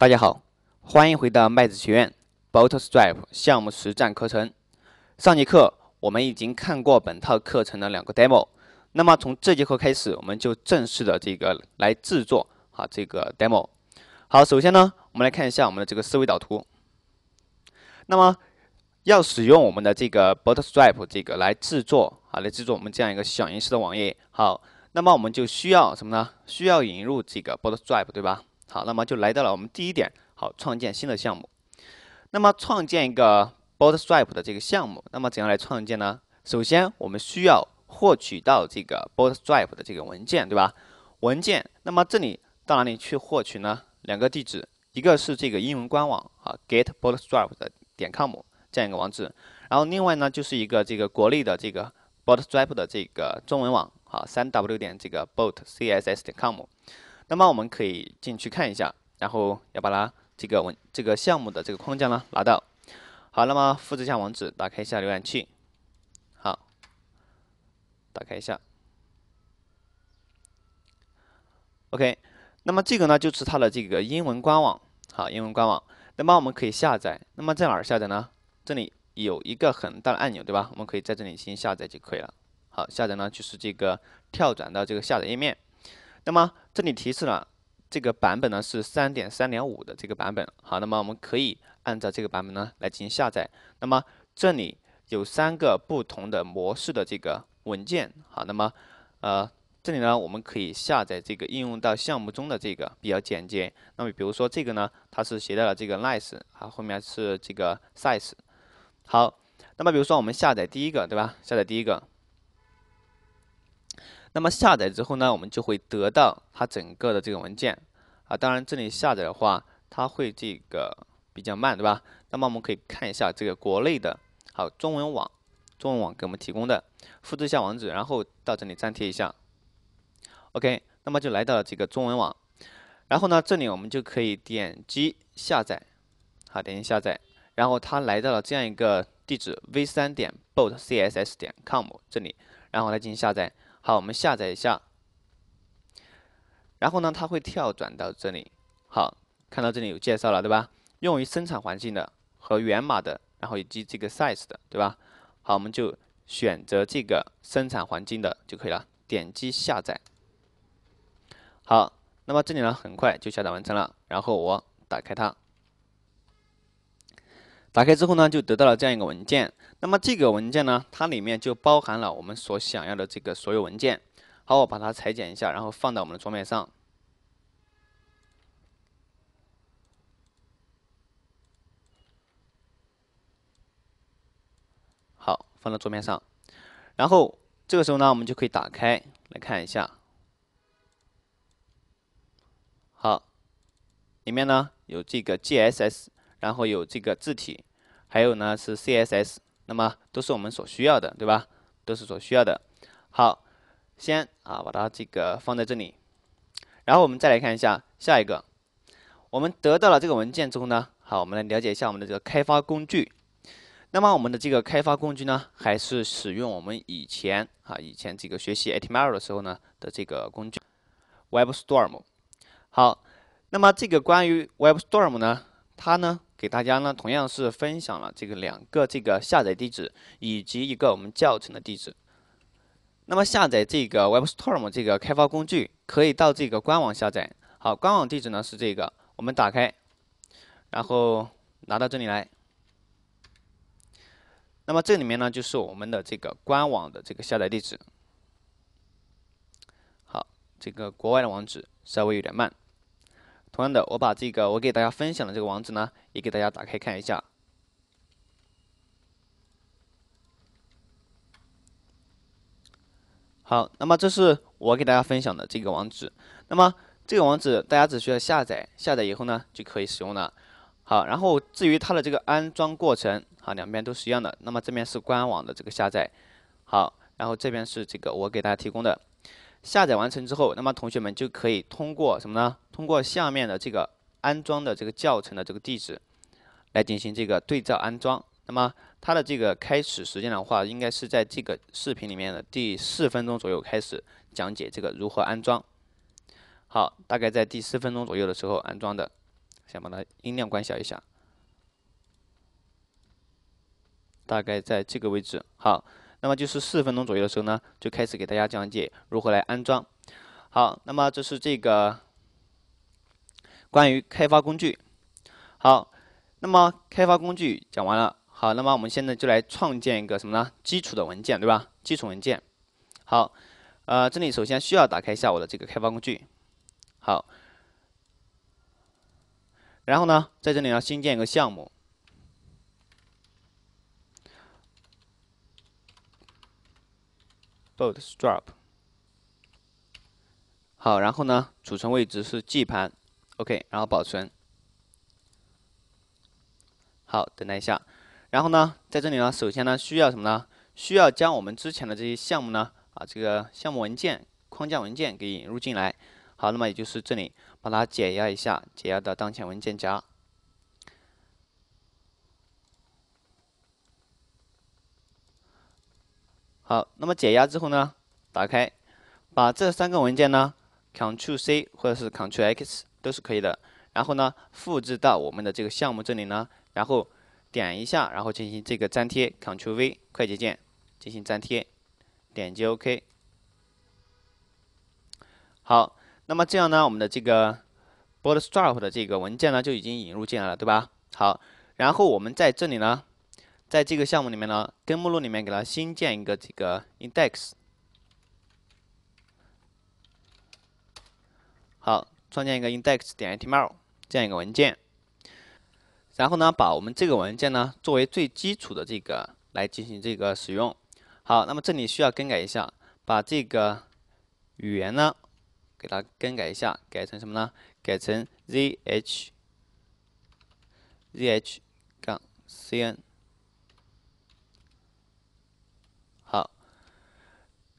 大家好，欢迎回到麦子学院 Bootstrap 项目实战课程。上节课我们已经看过本套课程的两个 demo，那么从这节课开始，我们就正式的这个来制作啊这个 demo。好，首先呢，我们来看一下我们的这个思维导图。那么要使用我们的这个 Bootstrap 这个来制作啊，来制作我们这样一个响应式的网页。好，那么我们就需要什么呢？需要引入这个 Bootstrap 对吧？好，那么就来到了我们第一点，好，创建新的项目。那么创建一个 Bootstrap 的这个项目，那么怎样来创建呢？首先，我们需要获取到这个 Bootstrap 的这个文件，对吧？文件。那么这里到哪里去获取呢？两个地址，一个是这个英文官网啊，getbootstrap.com 的点这样一个网址，然后另外呢就是一个这个国内的这个 Bootstrap 的这个中文网啊，三 w 点这个 bootcss.com 点。那么我们可以进去看一下，然后要把它这个文这个项目的这个框架呢拿到。好，那么复制一下网址，打开一下浏览器。好，打开一下。OK，那么这个呢就是它的这个英文官网。好，英文官网。那么我们可以下载，那么在哪儿下载呢？这里有一个很大的按钮，对吧？我们可以在这里先下载就可以了。好，下载呢就是这个跳转到这个下载页面。那么。这里提示了，这个版本呢是三点三点五的这个版本。好，那么我们可以按照这个版本呢来进行下载。那么这里有三个不同的模式的这个文件。好，那么呃，这里呢我们可以下载这个应用到项目中的这个比较简洁。那么比如说这个呢，它是携带了这个 nice，啊后面是这个 size。好，那么比如说我们下载第一个，对吧？下载第一个。那么下载之后呢，我们就会得到它整个的这个文件啊。当然，这里下载的话，它会这个比较慢，对吧？那么我们可以看一下这个国内的，好中文网，中文网给我们提供的，复制一下网址，然后到这里粘贴一下，OK，那么就来到了这个中文网，然后呢，这里我们就可以点击下载，好，点击下载，然后它来到了这样一个地址 v 三点 boatcss 点 com 这里，然后来进行下载。好，我们下载一下，然后呢，它会跳转到这里。好，看到这里有介绍了，对吧？用于生产环境的和源码的，然后以及这个 size 的，对吧？好，我们就选择这个生产环境的就可以了，点击下载。好，那么这里呢，很快就下载完成了。然后我打开它。打开之后呢，就得到了这样一个文件。那么这个文件呢，它里面就包含了我们所想要的这个所有文件。好，我把它裁剪一下，然后放到我们的桌面上。好，放到桌面上。然后这个时候呢，我们就可以打开来看一下。好，里面呢有这个 GSS。然后有这个字体，还有呢是 CSS，那么都是我们所需要的，对吧？都是所需要的。好，先啊把它这个放在这里，然后我们再来看一下下一个。我们得到了这个文件之后呢，好，我们来了解一下我们的这个开发工具。那么我们的这个开发工具呢，还是使用我们以前啊以前这个学习 HTML 的时候呢的这个工具 WebStorm。好，那么这个关于 WebStorm 呢，它呢。给大家呢，同样是分享了这个两个这个下载地址，以及一个我们教程的地址。那么下载这个 WebStorm 这个开发工具，可以到这个官网下载。好，官网地址呢是这个，我们打开，然后拿到这里来。那么这里面呢，就是我们的这个官网的这个下载地址。好，这个国外的网址稍微有点慢。的，我把这个我给大家分享的这个网址呢，也给大家打开看一下。好，那么这是我给大家分享的这个网址，那么这个网址大家只需要下载，下载以后呢就可以使用了。好，然后至于它的这个安装过程，啊，两边都是一样的。那么这边是官网的这个下载，好，然后这边是这个我给大家提供的。下载完成之后，那么同学们就可以通过什么呢？通过下面的这个安装的这个教程的这个地址来进行这个对照安装。那么它的这个开始时间的话，应该是在这个视频里面的第四分钟左右开始讲解这个如何安装。好，大概在第四分钟左右的时候安装的，先把它音量关小一下。大概在这个位置，好。那么就是四分钟左右的时候呢，就开始给大家讲解如何来安装。好，那么这是这个关于开发工具。好，那么开发工具讲完了。好，那么我们现在就来创建一个什么呢？基础的文件，对吧？基础文件。好，呃，这里首先需要打开一下我的这个开发工具。好，然后呢，在这里呢，新建一个项目。Bootstrap。好，然后呢，储存位置是 G 盘，OK，然后保存。好，等待一下。然后呢，在这里呢，首先呢，需要什么呢？需要将我们之前的这些项目呢，啊，这个项目文件、框架文件给引入进来。好，那么也就是这里把它解压一下，解压到当前文件夹。好，那么解压之后呢，打开，把这三个文件呢，Ctrl+C 或者是 Ctrl+X 都是可以的，然后呢，复制到我们的这个项目这里呢，然后点一下，然后进行这个粘贴，Ctrl+V 快捷键进行粘贴，点击 OK。好，那么这样呢，我们的这个 Bootstrap 的这个文件呢就已经引入进来了，对吧？好，然后我们在这里呢。在这个项目里面呢，根目录里面给它新建一个这个 index，好，创建一个 index. 点 html 这样一个文件，然后呢，把我们这个文件呢作为最基础的这个来进行这个使用。好，那么这里需要更改一下，把这个语言呢给它更改一下，改成什么呢？改成 zh zh 杠 cn。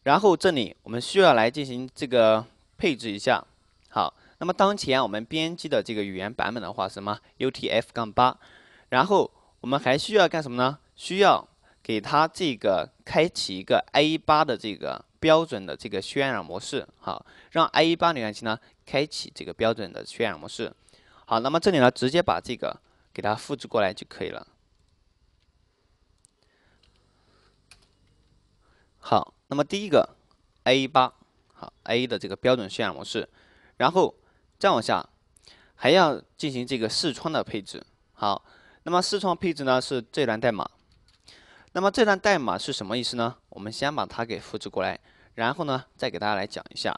然后这里我们需要来进行这个配置一下，好，那么当前我们编辑的这个语言版本的话，什么 UTF-8，然后我们还需要干什么呢？需要给它这个开启一个 IE8 的这个标准的这个渲染模式，好，让 IE8 浏览器呢开启这个标准的渲染模式，好，那么这里呢直接把这个给它复制过来就可以了，好。那么第一个，A 八好 A 的这个标准渲染模式，然后再往下还要进行这个视窗的配置。好，那么视窗配置呢是这段代码。那么这段代码是什么意思呢？我们先把它给复制过来，然后呢再给大家来讲一下。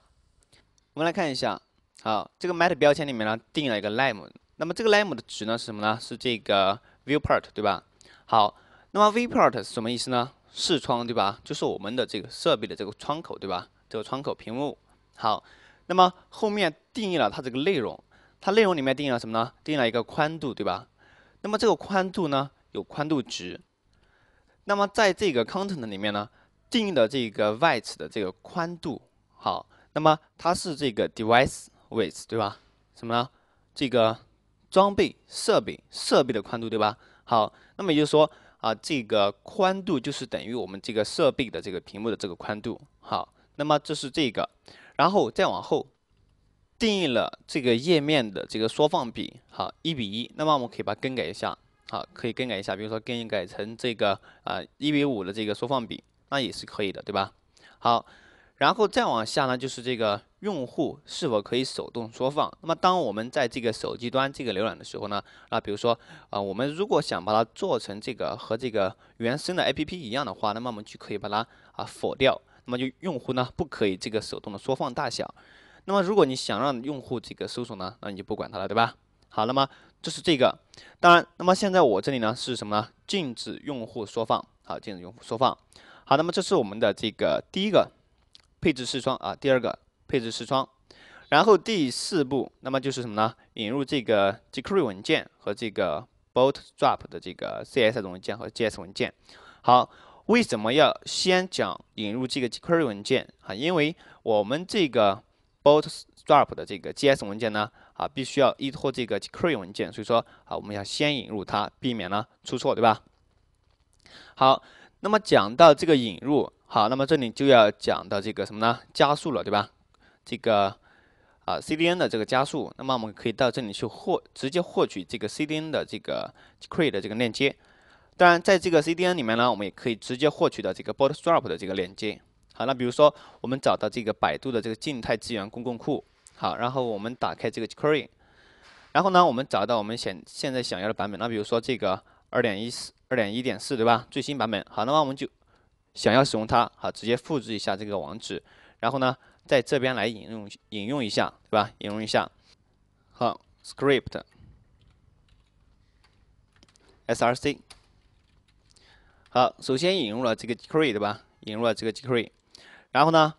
我们来看一下，好，这个 m e t a 标签里面呢定了一个 lim，那么这个 lim 的值呢是什么呢？是这个 viewport 对吧？好，那么 viewport 是什么意思呢？视窗对吧？就是我们的这个设备的这个窗口对吧？这个窗口屏幕。好，那么后面定义了它这个内容，它内容里面定义了什么呢？定义了一个宽度对吧？那么这个宽度呢，有宽度值。那么在这个 content 里面呢，定义的这个 width 的这个宽度。好，那么它是这个 device width 对吧？什么呢？这个装备设备设备的宽度对吧？好，那么也就是说。啊，这个宽度就是等于我们这个设备的这个屏幕的这个宽度。好，那么这是这个，然后再往后，定义了这个页面的这个缩放比。好，一比一。那么我们可以把它更改一下。好，可以更改一下，比如说更改成这个啊一比五的这个缩放比，那也是可以的，对吧？好。然后再往下呢，就是这个用户是否可以手动缩放。那么，当我们在这个手机端这个浏览的时候呢，啊，比如说，啊，我们如果想把它做成这个和这个原生的 APP 一样的话，那么我们就可以把它啊否掉。那么就用户呢不可以这个手动的缩放大小。那么，如果你想让用户这个搜索呢，那你就不管它了，对吧？好，那么这是这个。当然，那么现在我这里呢是什么呢？禁止用户缩放。好，禁止用户缩放。好，那么这是我们的这个第一个。配置视窗啊，第二个配置视窗，然后第四步，那么就是什么呢？引入这个 jQuery 文件和这个 Bootstrap 的这个 CSS 文件和 JS 文件。好，为什么要先讲引入这个 jQuery 文件啊？因为我们这个 Bootstrap 的这个 JS 文件呢，啊，必须要依托这个 jQuery 文件，所以说啊，我们要先引入它，避免呢出错，对吧？好。那么讲到这个引入，好，那么这里就要讲到这个什么呢？加速了，对吧？这个啊，CDN 的这个加速，那么我们可以到这里去获直接获取这个 CDN 的这个 c r e e t e 的这个链接。当然，在这个 CDN 里面呢，我们也可以直接获取到这个 Bootstrap 的这个链接。好，那比如说我们找到这个百度的这个静态资源公共库，好，然后我们打开这个 jQuery，然后呢，我们找到我们想现在想要的版本，那比如说这个。二点一四，二点一点四，对吧？最新版本。好，那么我们就想要使用它，好，直接复制一下这个网址，然后呢，在这边来引用，引用一下，对吧？引用一下。好，script，src。好，首先引入了这个 jquery，对吧？引入了这个 jquery。然后呢，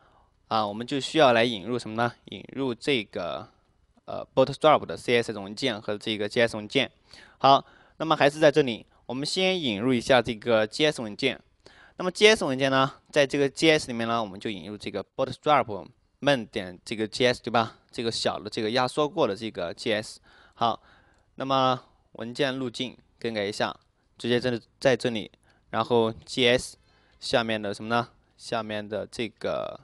啊，我们就需要来引入什么呢？引入这个呃 bootstrap 的 css 文件和这个 js 文件。好。那么还是在这里，我们先引入一下这个 GS 文件。那么 GS 文件呢，在这个 GS 里面呢，我们就引入这个 Bootstrap.min 点这个 GS，对吧？这个小的这个压缩过的这个 GS。好，那么文件路径更改一下，直接在在这里，然后 GS 下面的什么呢？下面的这个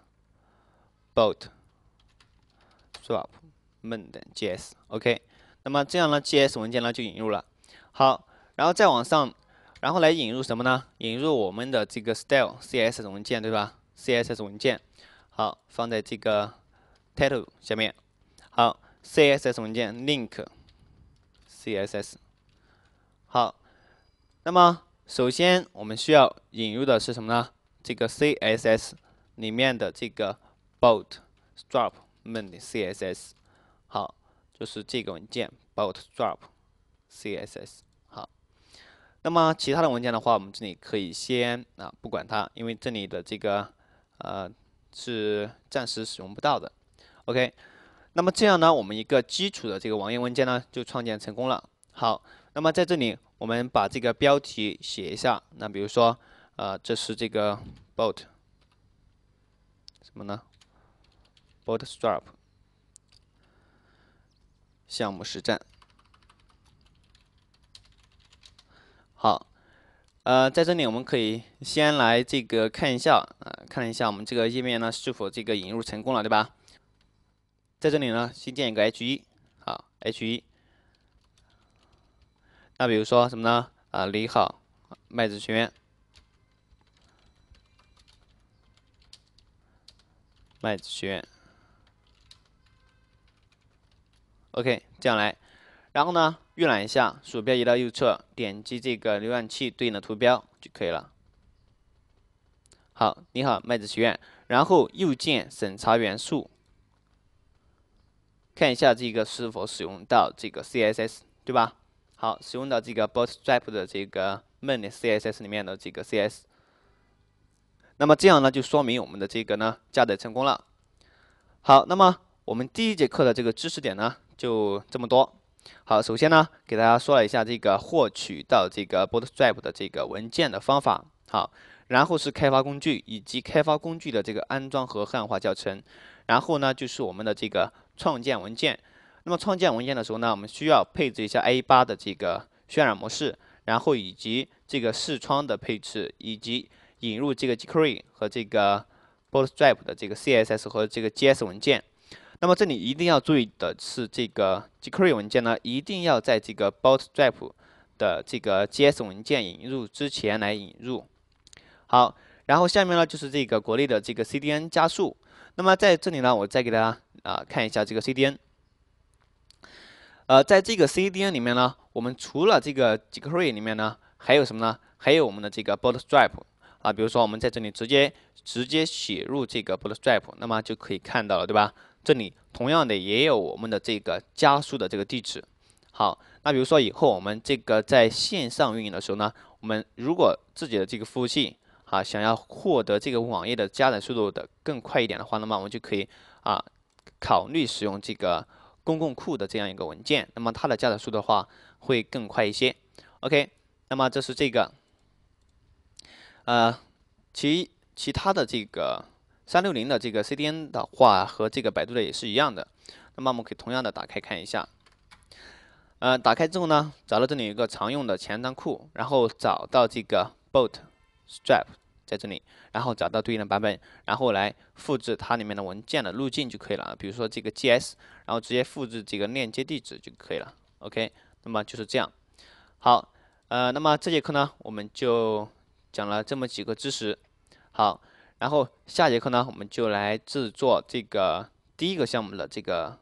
Bootstrap.min.js 点。OK，那么这样呢，GS 文件呢就引入了。好，然后再往上，然后来引入什么呢？引入我们的这个 style.css 文件，对吧？css 文件，好，放在这个 title 下面。好，css 文件 link，css。好，那么首先我们需要引入的是什么呢？这个 css 里面的这个 bootstrap.min.css，好，就是这个文件 bootstrap。CSS 好，那么其他的文件的话，我们这里可以先啊不管它，因为这里的这个呃是暂时使用不到的。OK，那么这样呢，我们一个基础的这个网页文件呢就创建成功了。好，那么在这里我们把这个标题写一下，那比如说呃这是这个 b o a t 什么呢？Bootstrap 项目实战。好，呃，在这里我们可以先来这个看一下，啊，看一下我们这个页面呢是否这个引入成功了，对吧？在这里呢，新建一个 H 一，好，H 一。那比如说什么呢？啊，你好，麦子学院，麦子学院，OK，这样来，然后呢？预览一下，鼠标移到右侧，点击这个浏览器对应的图标就可以了。好，你好麦子学院，然后右键审查元素，看一下这个是否使用到这个 CSS，对吧？好，使用到这个 Bootstrap 的这个 main.css 里面的这个 CSS。那么这样呢，就说明我们的这个呢加载成功了。好，那么我们第一节课的这个知识点呢就这么多。好，首先呢，给大家说了一下这个获取到这个 Bootstrap 的这个文件的方法。好，然后是开发工具以及开发工具的这个安装和汉化教程。然后呢，就是我们的这个创建文件。那么创建文件的时候呢，我们需要配置一下 a 8的这个渲染模式，然后以及这个视窗的配置，以及引入这个 jQuery 和这个 Bootstrap 的这个 CSS 和这个 JS 文件。那么这里一定要注意的是，这个 jQuery 文件呢，一定要在这个 Bootstrap 的这个 JS 文件引入之前来引入。好，然后下面呢就是这个国内的这个 CDN 加速。那么在这里呢，我再给大家啊看一下这个 CDN。呃，在这个 CDN 里面呢，我们除了这个 jQuery 里面呢，还有什么呢？还有我们的这个 Bootstrap。啊，比如说我们在这里直接直接写入这个 Bootstrap，那么就可以看到了，对吧？这里同样的也有我们的这个加速的这个地址。好，那比如说以后我们这个在线上运营的时候呢，我们如果自己的这个服务器啊想要获得这个网页的加载速度的更快一点的话，那么我们就可以啊考虑使用这个公共库的这样一个文件，那么它的加载速度的话会更快一些。OK，那么这是这个呃其其他的这个。三六零的这个 CDN 的话和这个百度的也是一样的，那么我们可以同样的打开看一下，呃，打开之后呢，找到这里有个常用的前端库，然后找到这个 Bootstrap 在这里，然后找到对应的版本，然后来复制它里面的文件的路径就可以了。比如说这个 g s 然后直接复制这个链接地址就可以了。OK，那么就是这样。好，呃，那么这节课呢，我们就讲了这么几个知识。好。然后下节课呢，我们就来制作这个第一个项目的这个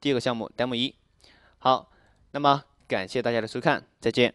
第二个项目 demo 一。好，那么感谢大家的收看，再见。